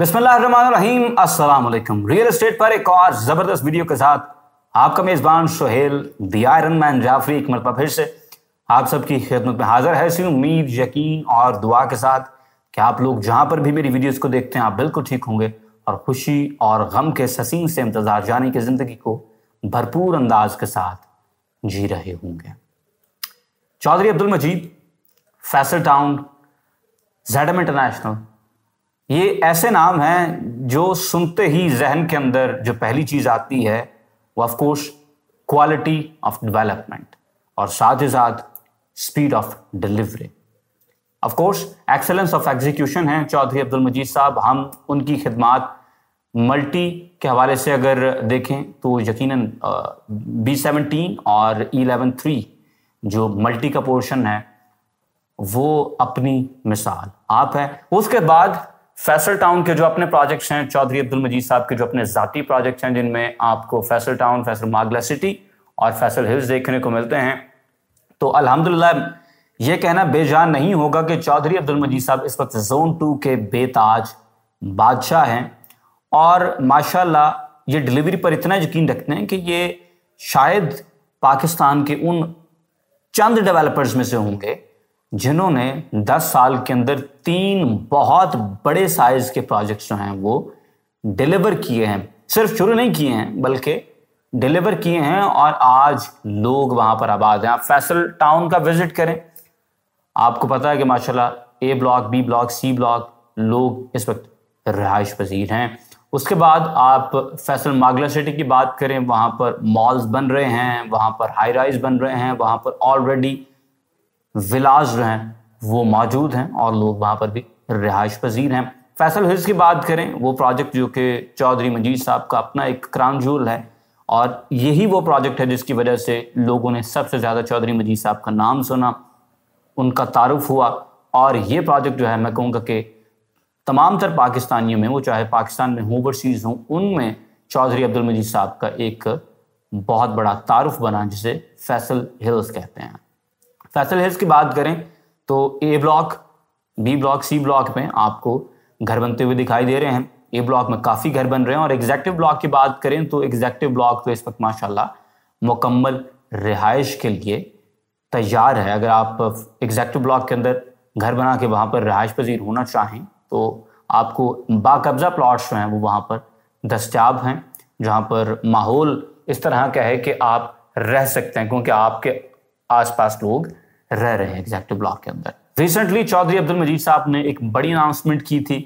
बिस्मिल्लाम अस्सलाम real estate पर एक और ज़बरदस्त वीडियो के साथ आपका मेज़बान Suhail the iron man Jafri एक मरतबा फिर से आप सबकी खिदमत में हाजिर है इसी उम्मीद यकीन और दुआ के साथ कि आप लोग जहाँ पर भी मेरी वीडियोस को देखते हैं आप बिल्कुल ठीक होंगे और खुशी और गम के ससीन से इंतजार जाने की ज़िंदगी को भरपूर अंदाज के साथ जी रहे होंगे चौधरी अब्दुल मजीद फैसल टाउन जेडम इंटरनेशनल ये ऐसे नाम हैं जो सुनते ही जहन के अंदर जो पहली चीज़ आती है वो ऑफकोर्स क्वालिटी ऑफ डेवलपमेंट और साथ ही साथ speed of delivery of course excellence of execution है चौधरी अब्दुल मजीद साहब हम उनकी खिदमत मल्टी के हवाले से अगर देखें तो यकीनन बी सेवनटीन और ई एलेवन थ्री जो मल्टी का पोर्शन है वो अपनी मिसाल आप है उसके बाद फैसल टाउन के जो अपने प्रोजेक्ट्स हैं चौधरी अब्दुल मजीद साहब के जो अपने ज़ाती प्रोजेक्ट्स हैं जिनमें आपको फैसल टाउन फैसल मागला सिटी और फैसल हिल्स देखने को मिलते हैं तो अल्हम्दुलिल्लाह ये कहना बेजान नहीं होगा कि चौधरी अब्दुल मजीद साहब इस वक्त जोन टू के बेताज बादशाह हैं और माशाला ये डिलीवरी पर इतना यकीन रखते हैं कि ये शायद पाकिस्तान के उन चंद डेवलपर्स में से होंगे जिन्होंने 10 साल के अंदर तीन बहुत बड़े साइज के प्रोजेक्ट्स जो हैं वो डिलीवर किए हैं सिर्फ शुरू नहीं किए हैं बल्कि डिलीवर किए हैं और आज लोग वहां पर आबाद हैं आप फैसल टाउन का विजिट करें आपको पता है कि माशाल्लाह A block B block C block लोग इस वक्त रहाइश पजीर हैं उसके बाद आप फैसल मागला सिटी की बात करें वहां पर मॉल्स बन रहे हैं वहां पर हाई राइज बन रहे हैं वहां पर ऑलरेडी विलाज जो हैं वो मौजूद हैं और लोग वहाँ पर भी रिहाइश पजीर हैं फैसल हिल्स की बात करें वो प्रोजेक्ट जो कि चौधरी मजीद साहब का अपना एक क्राउन जूल है और यही वो प्रोजेक्ट है जिसकी वजह से लोगों ने सबसे ज़्यादा चौधरी मजीद साहब का नाम सुना उनका तारुफ हुआ और ये प्रोजेक्ट जो है मैं कहूँगा कि तमाम तर पाकिस्तानियों में वो चाहे पाकिस्तान में हों ओवरसीज़ हों उनमें चौधरी अब्दुल मजीद साहब का एक बहुत बड़ा तारुफ बना जिसे फैसल हिल्स कहते हैं फैसल हिल्स की बात करें तो A block B block C block में आपको घर बनते हुए दिखाई दे रहे हैं ए ब्लॉक में काफ़ी घर बन रहे हैं और एग्जैक्टिव ब्लॉक की बात करें तो एग्जैक्टिव ब्लॉक तो इस वक्त माशाल्लाह मुकम्मल रिहाइश के लिए तैयार है अगर आप एग्जैक्टिव ब्लॉक के अंदर घर बना के वहाँ पर रिहाइश पजीर होना चाहें तो आपको बाकब्ज़ा प्लॉट्स जो हैं वो वहाँ पर दस्तियाब हैं जहाँ पर माहौल इस तरह का है कि आप रह सकते हैं क्योंकि आपके आसपास लोग रह रहे हैं एग्जेक्टिव ब्लॉक के अंदर रिसेंटली चौधरी अब्दुल मजीद साहब ने एक बड़ी अनाउंसमेंट की थी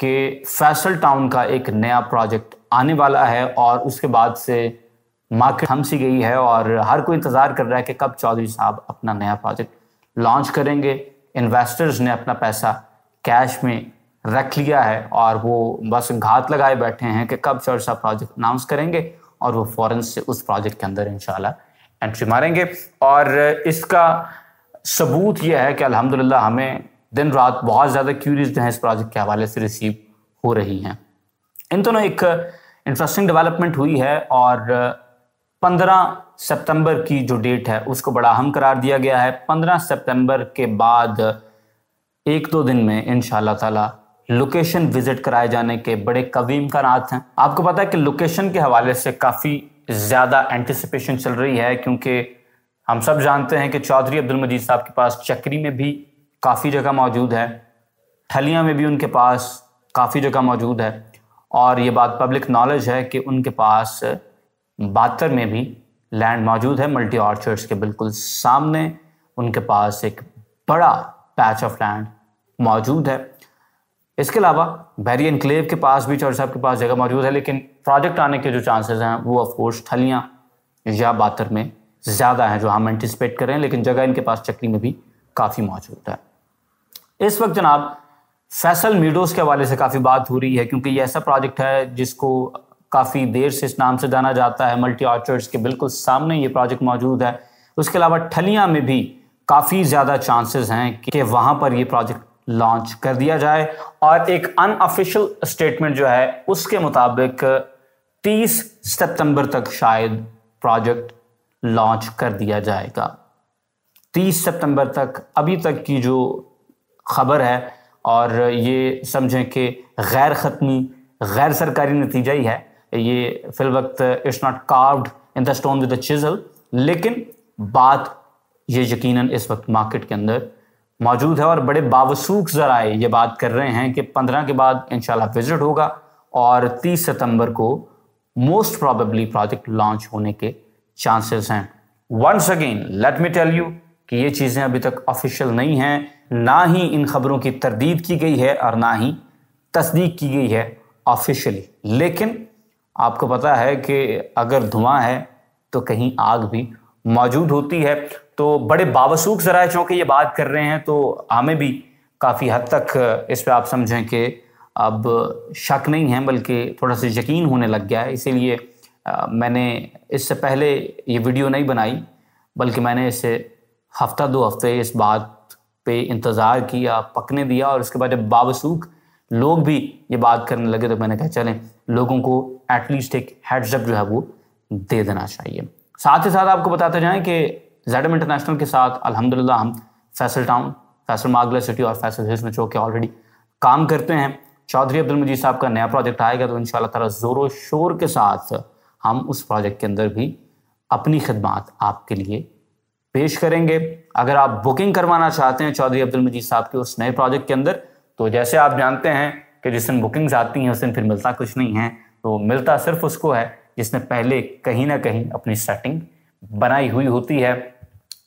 कि फैसल टाउन का एक नया प्रोजेक्ट आने वाला है और उसके बाद से मार्केट सी गई है और हर कोई इंतज़ार कर रहा है कि कब चौधरी साहब अपना नया प्रोजेक्ट लॉन्च करेंगे इन्वेस्टर्स ने अपना पैसा कैश में रख लिया है और वो बस घात लगाए बैठे हैं कि कब चौधरी साहब प्रोजेक्ट अनाउंस करेंगे और वो फॉरन से उस प्रोजेक्ट के अंदर इंशाल्लाह एंट्री मारेंगे और इसका सबूत यह है कि अल्हम्दुलिल्लाह हमें दिन रात बहुत ज़्यादा क्यूरीज जो हैं इस प्रोजेक्ट के हवाले से रिसीव हो रही हैं इन दोनों एक इंटरेस्टिंग डेवलपमेंट हुई है और 15 सितंबर की जो डेट है उसको बड़ा अहम करार दिया गया है 15 सितंबर के बाद एक दो दिन में इन ताला लोकेशन विजिट कराए जाने के बड़े कवी इम्कान हैं आपको पता है कि लोकेशन के हवाले से काफ़ी ज़्यादा एंटिसिपेशन चल रही है क्योंकि हम सब जानते हैं कि चौधरी अब्दुल मजीद साहब के पास चक्री में भी काफ़ी जगह मौजूद है ठलिया में भी उनके पास काफ़ी जगह मौजूद है और ये बात पब्लिक नॉलेज है कि उनके पास बातर में भी लैंड मौजूद है मल्टी ऑर्चर्ड्स के बिल्कुल सामने उनके पास एक बड़ा पैच ऑफ लैंड मौजूद है इसके अलावा बैरी इनक्लेव के पास भी चौधरी साहब के पास जगह मौजूद है लेकिन प्रोजेक्ट आने के जो चांसेस हैं वो ऑफकोर्स थलियाँ या बातर में ज़्यादा हैं जो हम एंटिसिपेट कर रहे हैं लेकिन जगह इनके पास चक्री में भी काफ़ी मौजूद है इस वक्त जनाब फैसल मीडोस के हवाले से काफ़ी बात हो रही है क्योंकि ये ऐसा प्रोजेक्ट है जिसको काफ़ी देर से इस नाम से जाना जाता है मल्टी ऑर्चर्ड्स के बिल्कुल सामने ये प्रोजेक्ट मौजूद है उसके अलावा ठलिया में भी काफ़ी ज़्यादा चांसेस हैं कि वहाँ पर ये प्रोजेक्ट लॉन्च कर दिया जाए और एक अनऑफिशियल स्टेटमेंट जो है उसके मुताबिक 30 सितंबर तक शायद प्रोजेक्ट लॉन्च कर दिया जाएगा 30 सितंबर तक अभी तक की जो खबर है और ये समझें कि गैर ख़त्मी गैर सरकारी नतीजा ही है ये फिल वक्त it's not carved in the stone with chisel लेकिन बात ये यकीनन इस वक्त मार्केट के अंदर मौजूद है और बड़े बावसूख ज़राए ये बात कर रहे हैं कि पंद्रह के बाद इंशाल्लाह विजिट होगा और तीस सितंबर को मोस्ट प्रॉबेबली प्रोजेक्ट लॉन्च होने के चांसेस हैं once again let me tell you कि ये चीज़ें अभी तक ऑफिशियल नहीं हैं ना ही इन खबरों की तरदीद की गई है और ना ही तस्दीक की गई है ऑफिशियली लेकिन आपको पता है कि अगर धुआं है तो कहीं आग भी मौजूद होती है तो बड़े बावसूख ज़रा चूंकि ये बात कर रहे हैं तो हमें भी काफ़ी हद तक इस पर आप समझें कि अब शक नहीं है बल्कि थोड़ा सा यकीन होने लग गया है इसीलिए मैंने इससे पहले ये वीडियो नहीं बनाई बल्कि मैंने इसे हफ्ता दो हफ्ते इस बात पे इंतज़ार किया पकने दिया और उसके बाद जब बावसूख लोग भी ये बात करने लगे तो मैंने कहा चलें लोगों को एटलीस्ट एक हेड्सअप जो है वो दे देना चाहिए साथ ही साथ आपको बताते जाएं कि जैडम इंटरनेशनल के साथ अलहमदिल्ला हम फैसल टाउन फैसल मागला सिटी और फैसल हिल्स में जो कि ऑलरेडी काम करते हैं चौधरी अब्दुल मजीद साहब का नया प्रोजेक्ट आएगा तो इन शाला ज़ोरों शोर के साथ हम उस प्रोजेक्ट के अंदर भी अपनी खदमात आपके लिए पेश करेंगे अगर आप बुकिंग करवाना चाहते हैं चौधरी अब्दुल मजीद साहब के उस नए प्रोजेक्ट के अंदर तो जैसे आप जानते हैं कि जिस दिन बुकिंग्स आती हैं उस दिन फिर मिलता कुछ नहीं है तो मिलता सिर्फ उसको है जिसने पहले कहीं ना कहीं अपनी सेटिंग बनाई हुई होती है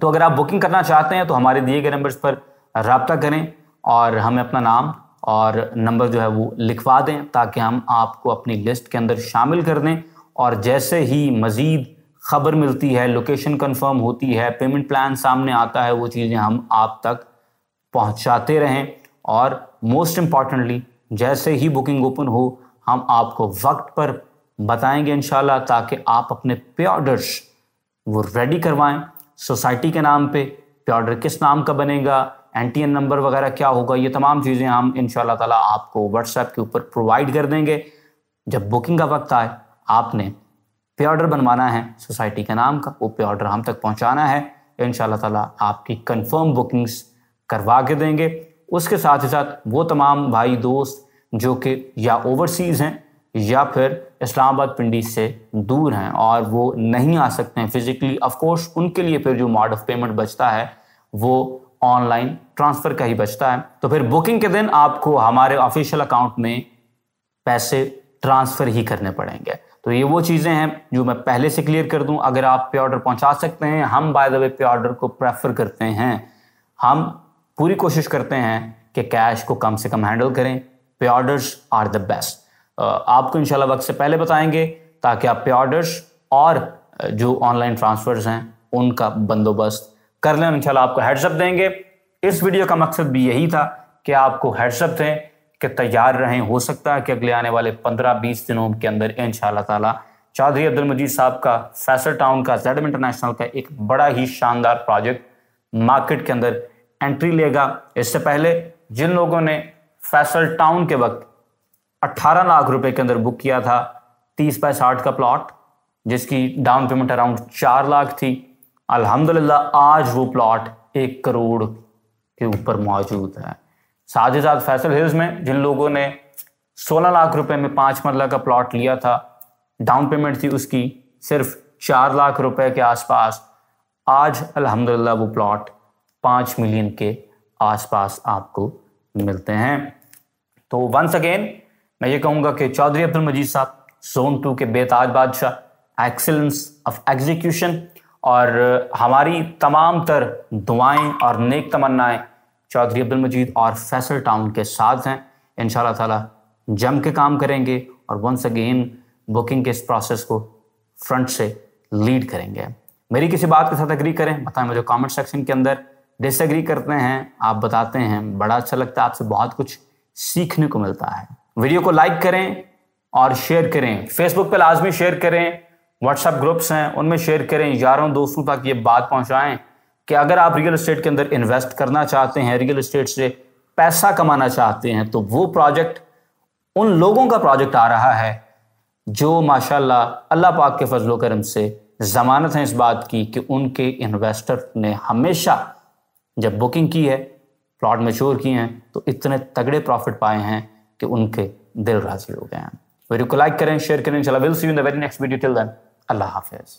तो अगर आप बुकिंग करना चाहते हैं तो हमारे दिए गए नंबर्स पर रबता करें और हमें अपना नाम और नंबर जो है वो लिखवा दें ताकि हम आपको अपनी लिस्ट के अंदर शामिल कर दें और जैसे ही मज़ीद ख़बर मिलती है लोकेशन कंफर्म होती है पेमेंट प्लान सामने आता है वो चीज़ें हम आप तक पहुंचाते रहें और मोस्ट इम्पॉर्टेंटली जैसे ही बुकिंग ओपन हो हम आपको वक्त पर बताएंगे इन ताकि आप अपने पे ऑर्डर्स वो रेडी करवाएं सोसाइटी के नाम पे पे ऑर्डर किस नाम का बनेगा एन टी एन नंबर वगैरह क्या होगा ये तमाम चीज़ें हम इन ताला आपको व्हाट्सएप के ऊपर प्रोवाइड कर देंगे जब बुकिंग का वक्त आए आपने पे ऑर्डर बनवाना है सोसाइटी के नाम का वो पे ऑर्डर हम तक पहुंचाना है इन ताला आपकी कंफर्म बुकिंग्स करवा के देंगे उसके साथ ही साथ वो तमाम भाई दोस्त जो कि या ओवरसीज़ हैं या फिर इस्लामाबाद पिंडी से दूर हैं और वो नहीं आ सकते हैं फिज़िकली ऑफकोर्स उनके लिए फिर जो मॉड ऑफ पेमेंट बचता है वो ऑनलाइन ट्रांसफ़र का ही बचता है तो फिर बुकिंग के दिन आपको हमारे ऑफिशियल अकाउंट में पैसे ट्रांसफ़र ही करने पड़ेंगे तो ये वो चीज़ें हैं जो मैं पहले से क्लियर कर दूं अगर आप पे ऑर्डर पहुंचा सकते हैं हम बाय द वे पे ऑर्डर को प्रेफर करते हैं हम पूरी कोशिश करते हैं कि कैश को कम से कम हैंडल करें पे ऑर्डर्स आर द बेस्ट आपको इंशाल्लाह वक्त से पहले बताएंगे ताकि आप पे ऑर्डर्स और जो ऑनलाइन ट्रांसफर्स हैं उनका बंदोबस्त कर लें इंशाल्लाह आपको हेड्सअप देंगे इस वीडियो का मकसद भी यही था कि आपको हेडसअप दें कि तैयार रहें हो सकता है कि अगले आने वाले पंद्रह बीस दिनों के अंदर इन ताला चौधरी अब्दुल मजीद साहब का फैसल टाउन का जेडम इंटरनेशनल का एक बड़ा ही शानदार प्रोजेक्ट मार्केट के अंदर एंट्री लेगा इससे पहले जिन लोगों ने फैसल टाउन के वक्त 18 लाख रुपए के अंदर बुक किया था 30 बाय साठ का प्लॉट जिसकी डाउन पेमेंट अराउंड चार लाख थी अल्हम्दुलिल्लाह आज वो प्लॉट एक करोड़ के ऊपर मौजूद है साथ ही साथ फैसल हिल्स में जिन लोगों ने 16 लाख रुपए में पाँच मरला का प्लॉट लिया था डाउन पेमेंट थी उसकी सिर्फ चार लाख रुपए के आसपास आज अलहमदुल्ला वो प्लॉट पाँच मिलियन के आसपास आपको मिलते हैं तो वंस अगेन मैं ये कहूँगा कि चौधरी अब्दुल मजीद साहब जोन टू के बेताज बादशाह एक्सेलेंस ऑफ एग्जीक्यूशन और हमारी तमाम तर दुआएं और नेक तमन्नाएं चौधरी अब्दुल मजीद और फैसल टाउन के साथ हैं इन ताला जम के काम करेंगे और वंस अगेन बुकिंग के इस प्रोसेस को फ्रंट से लीड करेंगे मेरी किसी बात के साथ अग्री करें बताएं मुझे कमेंट सेक्शन के अंदर डिसएग्री करते हैं आप बताते हैं बड़ा अच्छा लगता है आपसे बहुत कुछ सीखने को मिलता है वीडियो को लाइक करें और शेयर करें फेसबुक पर लाजमी शेयर करें व्हाट्सएप ग्रुप्स हैं उनमें शेयर करें यारों दोस्तों तक ये बात पहुंचाएं कि अगर आप रियल इस्टेट के अंदर इन्वेस्ट करना चाहते हैं रियल इस्टेट से पैसा कमाना चाहते हैं तो वो प्रोजेक्ट उन लोगों का प्रोजेक्ट आ रहा है जो माशाल्लाह अल्लाह पाक के फजलो करम से ज़मानत है इस बात की कि उनके इन्वेस्टर ने हमेशा जब बुकिंग की है प्लॉट मेच्योर किए हैं तो इतने तगड़े प्रॉफिट पाए हैं कि उनके दिल राजी हो गए हैं वीडियो को लाइक करें शेयर करें चला will see you in the very next video till then Allah हाफिज़